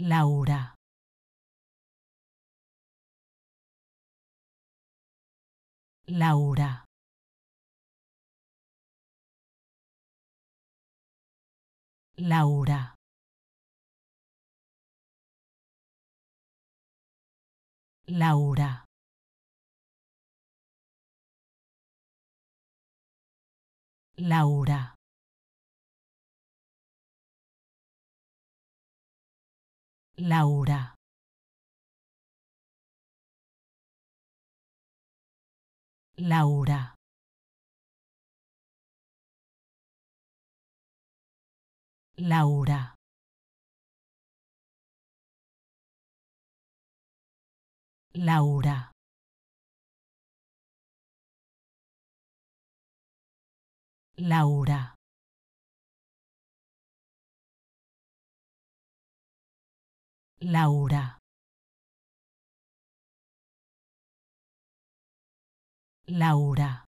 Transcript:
Laura. Laura. Laura. Laura. Laura. Laura. Laura. Laura. Laura. Laura. Laura. Laura.